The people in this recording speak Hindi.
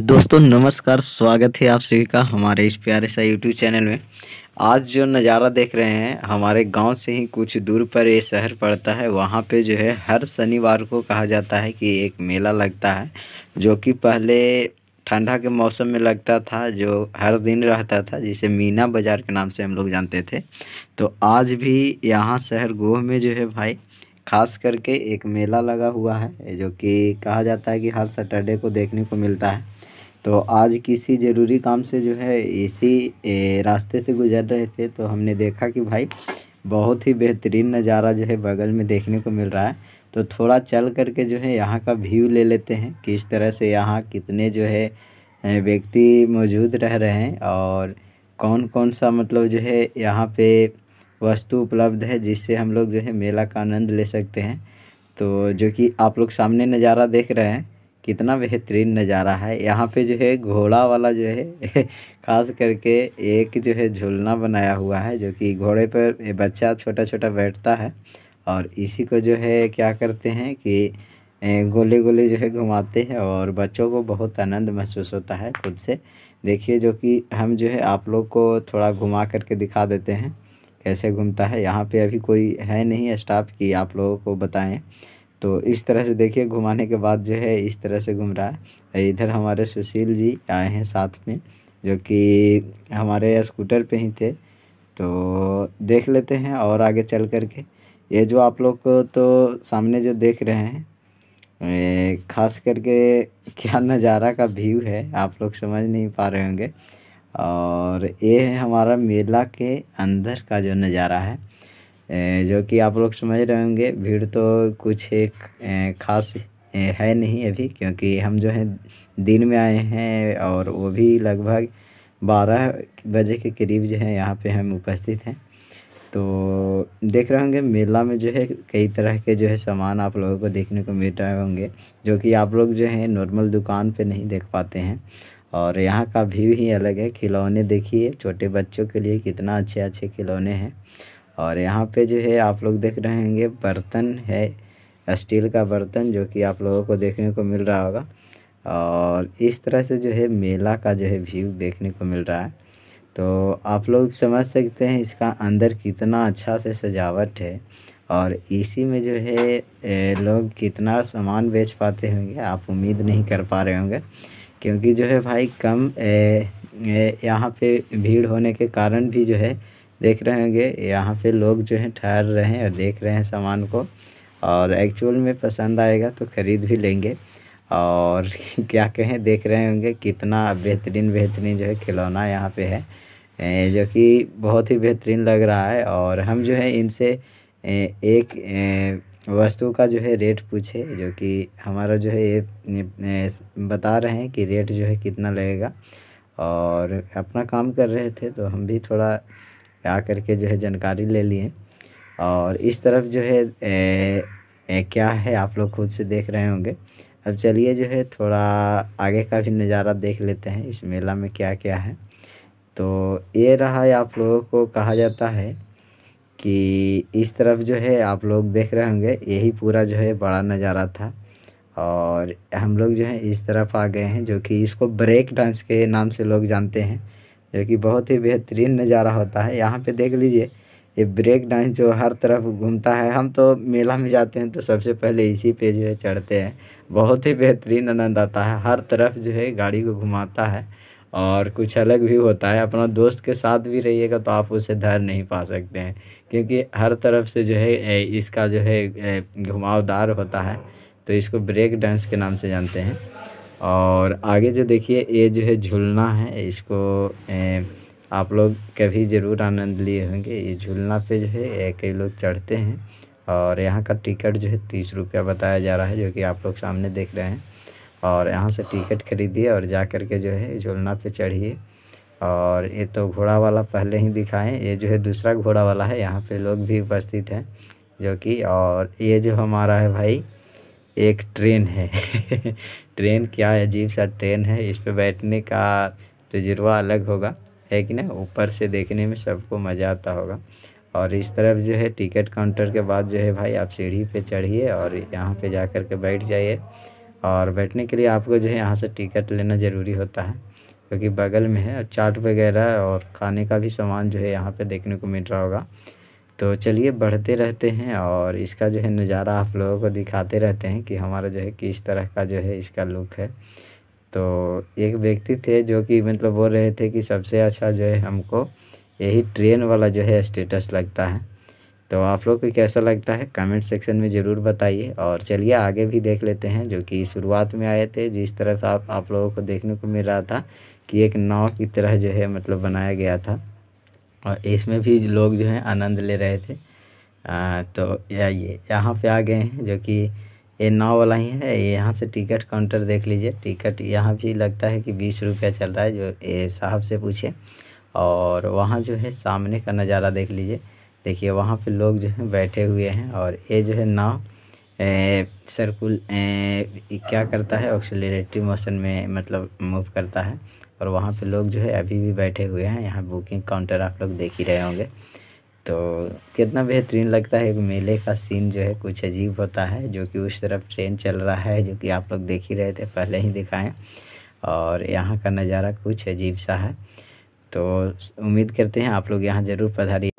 दोस्तों नमस्कार स्वागत है आप सभी का हमारे इस प्यारे सा यूट्यूब चैनल में आज जो नज़ारा देख रहे हैं हमारे गांव से ही कुछ दूर पर ये शहर पड़ता है वहाँ पे जो है हर शनिवार को कहा जाता है कि एक मेला लगता है जो कि पहले ठंडा के मौसम में लगता था जो हर दिन रहता था जिसे मीना बाज़ार के नाम से हम लोग जानते थे तो आज भी यहाँ शहर गोह में जो है भाई खास करके एक मेला लगा हुआ है जो कि कहा जाता है कि हर सैटरडे को देखने को मिलता है तो आज किसी ज़रूरी काम से जो है इसी रास्ते से गुज़र रहे थे तो हमने देखा कि भाई बहुत ही बेहतरीन नज़ारा जो है बगल में देखने को मिल रहा है तो थोड़ा चल करके जो है यहाँ का व्यू ले लेते हैं किस तरह से यहाँ कितने जो है व्यक्ति मौजूद रह रहे हैं और कौन कौन सा मतलब जो है यहाँ पे वस्तु उपलब्ध है जिससे हम लोग जो है मेला का आनंद ले सकते हैं तो जो कि आप लोग सामने नज़ारा देख रहे हैं कितना बेहतरीन नज़ारा है यहाँ पे जो है घोड़ा वाला जो है खास करके एक जो है झूलना बनाया हुआ है जो कि घोड़े पर बच्चा छोटा छोटा बैठता है और इसी को जो है क्या करते हैं कि गोले गोले जो है घुमाते हैं और बच्चों को बहुत आनंद महसूस होता है खुद से देखिए जो कि हम जो है आप लोग को थोड़ा घुमा करके दिखा देते हैं कैसे घूमता है यहाँ पे अभी कोई है नहीं स्टाफ कि आप लोगों को बताएं तो इस तरह से देखिए घुमाने के बाद जो है इस तरह से घूम रहा है इधर हमारे सुशील जी आए हैं साथ में जो कि हमारे स्कूटर पे ही थे तो देख लेते हैं और आगे चल कर के ये जो आप लोग को तो सामने जो देख रहे हैं ख़ास करके क्या नज़ारा का व्यू है आप लोग समझ नहीं पा रहे होंगे और ये है हमारा मेला के अंदर का जो नज़ारा है जो कि आप लोग समझ रहे होंगे भीड़ तो कुछ एक ख़ास है नहीं अभी क्योंकि हम जो है दिन में आए हैं और वो भी लगभग बारह बजे के करीब जो है यहाँ पे हम उपस्थित हैं तो देख रहे होंगे मेला में जो है कई तरह के जो है सामान आप लोगों को देखने को मिल रहे होंगे जो कि आप लोग जो है नॉर्मल दुकान पे नहीं देख पाते हैं और यहाँ का व्यू ही अलग है खिलौने देखिए छोटे बच्चों के लिए कितना अच्छे अच्छे खिलौने हैं और यहाँ पे जो है आप लोग देख रहे होंगे बर्तन है स्टील का बर्तन जो कि आप लोगों को देखने को मिल रहा होगा और इस तरह से जो है मेला का जो है व्यू देखने को मिल रहा है तो आप लोग समझ सकते हैं इसका अंदर कितना अच्छा से सजावट है और इसी में जो है लोग कितना सामान बेच पाते होंगे आप उम्मीद नहीं कर पा रहे होंगे क्योंकि जो है भाई कम यहाँ पे भीड़ होने के कारण भी जो है देख रहे होंगे यहाँ पे लोग जो है ठहर रहे हैं और देख रहे हैं सामान को और एक्चुअल में पसंद आएगा तो ख़रीद भी लेंगे और क्या कहें देख रहे होंगे कितना बेहतरीन बेहतरीन जो है खिलौना यहाँ पे है जो कि बहुत ही बेहतरीन लग रहा है और हम जो है इनसे एक वस्तु का जो है रेट पूछे जो कि हमारा जो है ये बता रहे हैं कि रेट जो है कितना लगेगा और अपना काम कर रहे थे तो हम भी थोड़ा आकर के जो है जानकारी ले लिए और इस तरफ जो है ए, ए, क्या है आप लोग खुद से देख रहे होंगे अब चलिए जो है थोड़ा आगे का भी नज़ारा देख लेते हैं इस मेला में क्या क्या है तो ये रहा आप लोगों को कहा जाता है कि इस तरफ जो है आप लोग देख रहे होंगे यही पूरा जो है बड़ा नज़ारा था और हम लोग जो है इस तरफ आ गए हैं जो कि इसको ब्रेक डांस के नाम से लोग जानते हैं जो कि बहुत ही बेहतरीन नज़ारा होता है यहाँ पे देख लीजिए ये ब्रेक डांस जो हर तरफ घूमता है हम तो मेला में जाते हैं तो सबसे पहले इसी पे जो है चढ़ते हैं बहुत ही बेहतरीन आनंद आता है हर तरफ जो है गाड़ी को घुमाता है और कुछ अलग भी होता है अपना दोस्त के साथ भी रहिएगा तो आप उसे धर नहीं पा सकते हैं क्योंकि हर तरफ से जो है इसका जो है घुमावदार होता है तो इसको ब्रेक डांस के नाम से जानते हैं और आगे जो देखिए ये जो है झूलना है इसको ए, आप लोग कभी ज़रूर आनंद लिए होंगे ये झूलना पे जो है कई लोग चढ़ते हैं और यहाँ का टिकट जो है तीस रुपया बताया जा रहा है जो कि आप लोग सामने देख रहे हैं और यहाँ से टिकट खरीदिए और जा कर के जो है झूलना पे चढ़िए और ये तो घोड़ा वाला पहले ही दिखाएँ ये जो है दूसरा घोड़ा वाला है यहाँ पर लोग भी उपस्थित हैं जो कि और ये जो हमारा है भाई एक ट्रेन है ट्रेन क्या अजीब सा ट्रेन है इस पर बैठने का तजुर्बा अलग होगा है कि ना ऊपर से देखने में सबको मज़ा आता होगा और इस तरफ जो है टिकट काउंटर के बाद जो है भाई आप सीढ़ी पे चढ़िए और यहाँ पे जा कर के बैठ जाइए और बैठने के लिए आपको जो है यहाँ से टिकट लेना ज़रूरी होता है क्योंकि बगल में है चाट वगैरह और खाने का भी सामान जो है यहाँ पर देखने को मिल रहा होगा तो चलिए बढ़ते रहते हैं और इसका जो है नज़ारा आप लोगों को दिखाते रहते हैं कि हमारा जो है किस तरह का जो है इसका लुक है तो एक व्यक्ति थे जो कि मतलब बोल रहे थे कि सबसे अच्छा जो है हमको यही ट्रेन वाला जो है स्टेटस लगता है तो आप लोग को कैसा लगता है कमेंट सेक्शन में ज़रूर बताइए और चलिए आगे भी देख लेते हैं जो कि शुरुआत में आए थे जिस तरह से आप आप लोगों को देखने को मिल रहा था कि एक नाव की तरह जो है मतलब बनाया गया था और इसमें भी लोग जो है आनंद ले रहे थे आ, तो या ये यहाँ पे आ गए हैं जो कि ये नाव वाला ही है यहाँ से टिकट काउंटर देख लीजिए टिकट यहाँ भी लगता है कि बीस रुपया चल रहा है जो ये साहब से पूछे और वहाँ जो है सामने का नज़ारा देख लीजिए देखिए वहाँ पे लोग जो है बैठे हुए हैं और ये जो है नाव सर्कुल क्या करता है ऑक्सीटरी मोशन में मतलब मूव करता है और वहाँ पे लोग जो है अभी भी बैठे हुए हैं यहाँ बुकिंग काउंटर आप लोग देख ही रहे होंगे तो कितना बेहतरीन लगता है मेले का सीन जो है कुछ अजीब होता है जो कि उस तरफ ट्रेन चल रहा है जो कि आप लोग देख ही रहे थे पहले ही दिखाएँ और यहाँ का नज़ारा कुछ अजीब सा है तो उम्मीद करते हैं आप लोग यहाँ ज़रूर पधारिए